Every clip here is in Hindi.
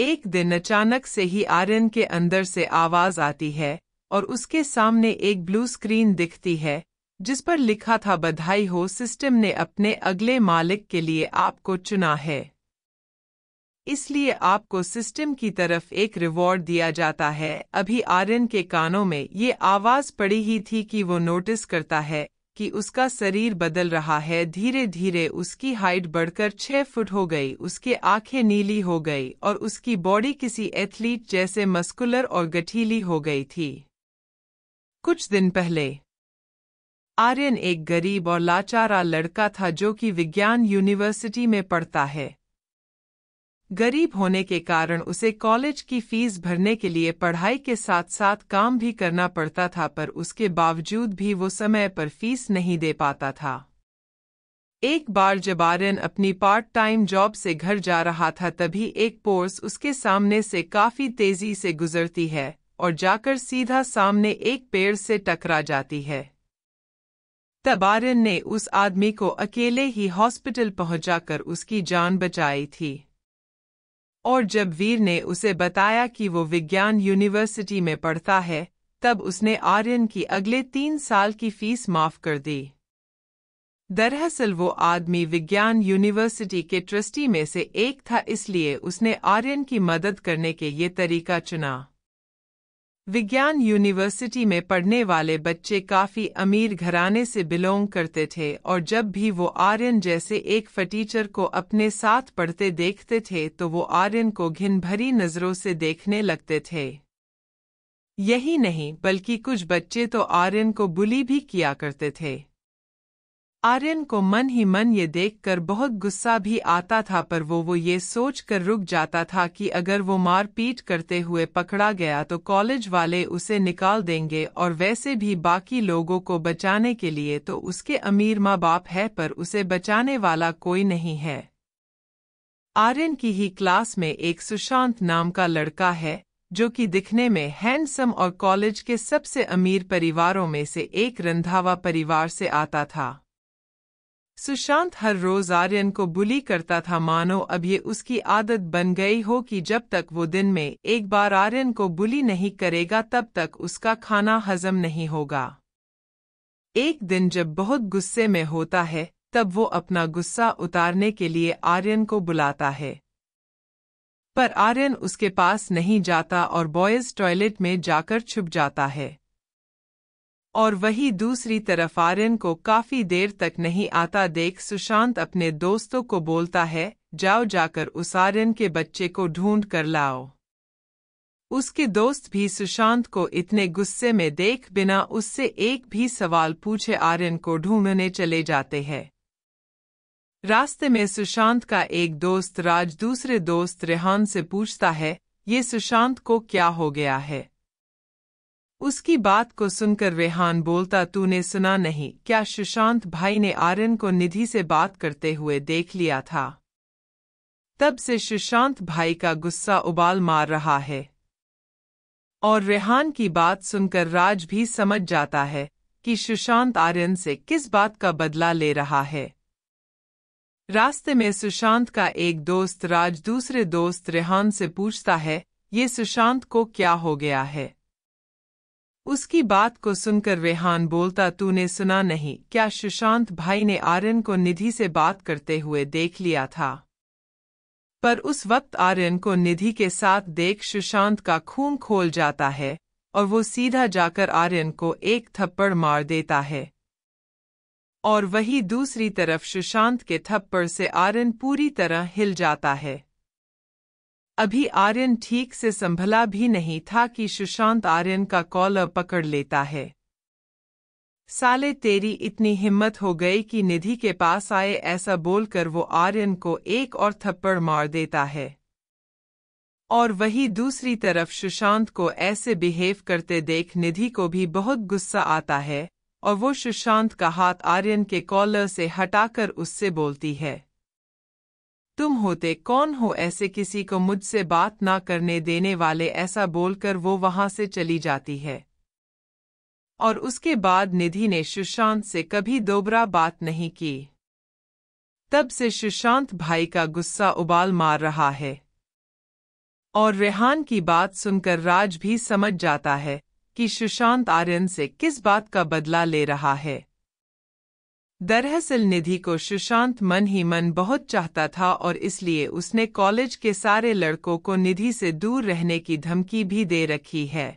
एक दिन अचानक से ही आर्यन के अंदर से आवाज आती है और उसके सामने एक ब्लू स्क्रीन दिखती है जिस पर लिखा था बधाई हो सिस्टम ने अपने अगले मालिक के लिए आपको चुना है इसलिए आपको सिस्टम की तरफ एक रिवॉर्ड दिया जाता है अभी आर्यन के कानों में ये आवाज पड़ी ही थी कि वो नोटिस करता है कि उसका शरीर बदल रहा है धीरे धीरे उसकी हाइट बढ़कर छह फुट हो गई उसके आंखें नीली हो गई और उसकी बॉडी किसी एथलीट जैसे मस्कुलर और गठीली हो गई थी कुछ दिन पहले आर्यन एक गरीब और लाचारा लड़का था जो कि विज्ञान यूनिवर्सिटी में पढ़ता है गरीब होने के कारण उसे कॉलेज की फीस भरने के लिए पढ़ाई के साथ साथ काम भी करना पड़ता था पर उसके बावजूद भी वो समय पर फीस नहीं दे पाता था एक बार जब आर्यन अपनी पार्ट टाइम जॉब से घर जा रहा था तभी एक पोर्स उसके सामने से काफी तेजी से गुजरती है और जाकर सीधा सामने एक पेड़ से टकरा जाती है तब आर्यन ने उस आदमी को अकेले ही हॉस्पिटल पहुंचाकर उसकी जान बचाई थी और जब वीर ने उसे बताया कि वो विज्ञान यूनिवर्सिटी में पढ़ता है तब उसने आर्यन की अगले तीन साल की फीस माफ कर दी दरअसल वो आदमी विज्ञान यूनिवर्सिटी के ट्रस्टी में से एक था इसलिए उसने आर्यन की मदद करने के ये तरीका चुना विज्ञान यूनिवर्सिटी में पढ़ने वाले बच्चे काफी अमीर घराने से बिलोंग करते थे और जब भी वो आर्यन जैसे एक फटीचर को अपने साथ पढ़ते देखते थे तो वो आर्यन को घिन भरी नजरों से देखने लगते थे यही नहीं बल्कि कुछ बच्चे तो आर्यन को बुली भी किया करते थे आर्यन को मन ही मन ये देखकर बहुत गुस्सा भी आता था पर वो वो ये सोच कर रुक जाता था कि अगर वो मारपीट करते हुए पकड़ा गया तो कॉलेज वाले उसे निकाल देंगे और वैसे भी बाकी लोगों को बचाने के लिए तो उसके अमीर माँ बाप है पर उसे बचाने वाला कोई नहीं है आर्यन की ही क्लास में एक सुशांत नाम का लड़का है जो कि दिखने में हैंडसम और कॉलेज के सबसे अमीर परिवारों में से एक रंधावा परिवार से आता था सुशांत हर रोज आर्यन को बुली करता था मानो अब ये उसकी आदत बन गई हो कि जब तक वो दिन में एक बार आर्यन को बुली नहीं करेगा तब तक उसका खाना हजम नहीं होगा एक दिन जब बहुत गुस्से में होता है तब वो अपना गुस्सा उतारने के लिए आर्यन को बुलाता है पर आर्यन उसके पास नहीं जाता और बॉयज टॉयलेट में जाकर छुप जाता है और वही दूसरी तरफ आर्यन को काफी देर तक नहीं आता देख सुशांत अपने दोस्तों को बोलता है जाओ जाकर उस आर्यन के बच्चे को ढूंढ कर लाओ उसके दोस्त भी सुशांत को इतने गुस्से में देख बिना उससे एक भी सवाल पूछे आर्यन को ढूंढने चले जाते हैं रास्ते में सुशांत का एक दोस्त राज दूसरे दोस्त रेहान से पूछता है ये सुशांत को क्या हो गया है उसकी बात को सुनकर रेहान बोलता तूने सुना नहीं क्या सुशांत भाई ने आर्यन को निधि से बात करते हुए देख लिया था तब से सुशांत भाई का गुस्सा उबाल मार रहा है और रेहान की बात सुनकर राज भी समझ जाता है कि सुशांत आर्यन से किस बात का बदला ले रहा है रास्ते में सुशांत का एक दोस्त राज दूसरे दोस्त रेहान से पूछता है ये सुशांत को क्या हो गया है उसकी बात को सुनकर रेहान बोलता तूने सुना नहीं क्या सुशांत भाई ने आर्यन को निधि से बात करते हुए देख लिया था पर उस वक्त आर्यन को निधि के साथ देख सुशांत का खून खोल जाता है और वो सीधा जाकर आर्यन को एक थप्पड़ मार देता है और वही दूसरी तरफ सुशांत के थप्पड़ से आर्यन पूरी तरह हिल जाता है अभी आर्यन ठीक से संभला भी नहीं था कि सुशांत आर्यन का कॉलर पकड़ लेता है साले तेरी इतनी हिम्मत हो गई कि निधि के पास आए ऐसा बोलकर वो आर्यन को एक और थप्पड़ मार देता है और वही दूसरी तरफ सुशांत को ऐसे बिहेव करते देख निधि को भी बहुत गुस्सा आता है और वो सुशांत का हाथ आर्यन के कॉलर से हटाकर उससे बोलती है तुम होते कौन हो ऐसे किसी को मुझसे बात ना करने देने वाले ऐसा बोलकर वो वहां से चली जाती है और उसके बाद निधि ने सुशांत से कभी दोबरा बात नहीं की तब से सुशांत भाई का गुस्सा उबाल मार रहा है और रेहान की बात सुनकर राज भी समझ जाता है कि सुशांत आर्यन से किस बात का बदला ले रहा है दरअसल निधि को सुशांत मन ही मन बहुत चाहता था और इसलिए उसने कॉलेज के सारे लड़कों को निधि से दूर रहने की धमकी भी दे रखी है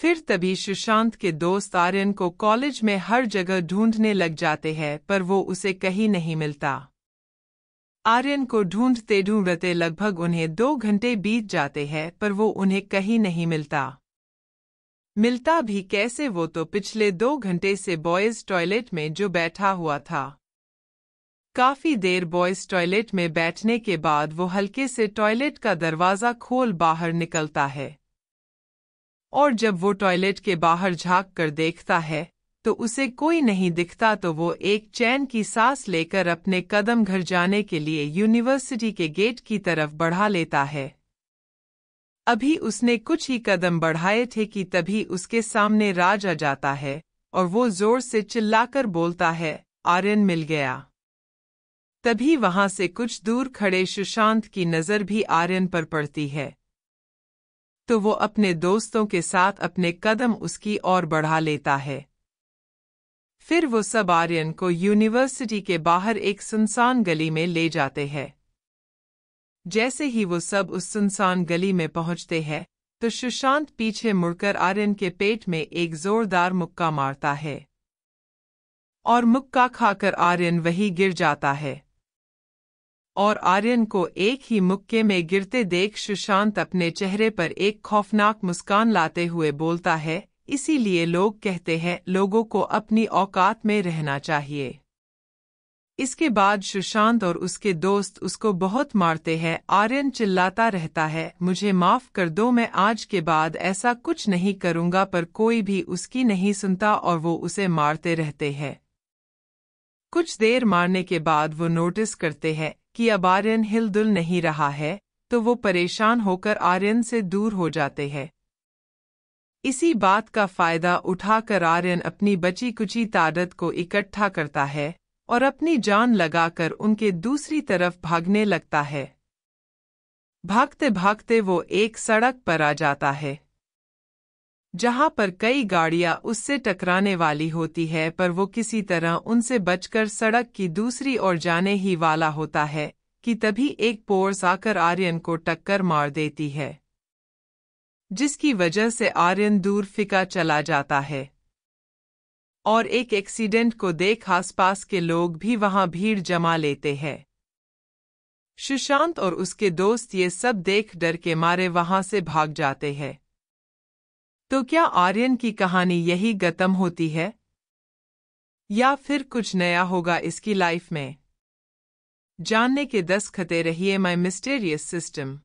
फिर तभी सुशांत के दोस्त आर्यन को कॉलेज में हर जगह ढूंढने लग जाते हैं पर वो उसे कहीं नहीं मिलता आर्यन को ढूंढते ढूंढते लगभग उन्हें दो घंटे बीत जाते हैं पर वो उन्हें कहीं नहीं मिलता मिलता भी कैसे वो तो पिछले दो घंटे से बॉयज टॉयलेट में जो बैठा हुआ था काफी देर बॉयज टॉयलेट में बैठने के बाद वो हल्के से टॉयलेट का दरवाजा खोल बाहर निकलता है और जब वो टॉयलेट के बाहर झांक कर देखता है तो उसे कोई नहीं दिखता तो वो एक चैन की सांस लेकर अपने कदम घर जाने के लिए यूनिवर्सिटी के गेट की तरफ बढ़ा लेता है अभी उसने कुछ ही कदम बढ़ाए थे कि तभी उसके सामने राज आ जाता है और वो जोर से चिल्लाकर बोलता है आर्यन मिल गया तभी वहां से कुछ दूर खड़े सुशांत की नजर भी आर्यन पर पड़ती है तो वो अपने दोस्तों के साथ अपने कदम उसकी ओर बढ़ा लेता है फिर वो सब आर्यन को यूनिवर्सिटी के बाहर एक सुनसान गली में ले जाते हैं जैसे ही वो सब उस सुनसान गली में पहुंचते हैं तो सुशांत पीछे मुड़कर आर्यन के पेट में एक जोरदार मुक्का मारता है और मुक्का खाकर आर्यन वही गिर जाता है और आर्यन को एक ही मुक्के में गिरते देख सुशांत अपने चेहरे पर एक खौफनाक मुस्कान लाते हुए बोलता है इसीलिए लोग कहते हैं लोगों को अपनी औकात में रहना चाहिए इसके बाद सुशांत और उसके दोस्त उसको बहुत मारते हैं आर्यन चिल्लाता रहता है मुझे माफ कर दो मैं आज के बाद ऐसा कुछ नहीं करूंगा पर कोई भी उसकी नहीं सुनता और वो उसे मारते रहते हैं कुछ देर मारने के बाद वो नोटिस करते हैं कि अब आर्यन हिलदुल नहीं रहा है तो वो परेशान होकर आर्यन से दूर हो जाते हैं इसी बात का फायदा उठाकर आर्यन अपनी बची कुची तादत को इकट्ठा करता है और अपनी जान लगाकर उनके दूसरी तरफ भागने लगता है भागते भागते वो एक सड़क पर आ जाता है जहां पर कई गाड़ियां उससे टकराने वाली होती है पर वो किसी तरह उनसे बचकर सड़क की दूसरी ओर जाने ही वाला होता है कि तभी एक पोर्स आकर आर्यन को टक्कर मार देती है जिसकी वजह से आर्यन दूर फिका चला जाता है और एक एक्सीडेंट को देख आसपास के लोग भी वहां भीड़ जमा लेते हैं सुशांत और उसके दोस्त ये सब देख डर के मारे वहां से भाग जाते हैं तो क्या आर्यन की कहानी यही गतम होती है या फिर कुछ नया होगा इसकी लाइफ में जानने के दस खते रहिए माई मिस्टेरियस सिस्टम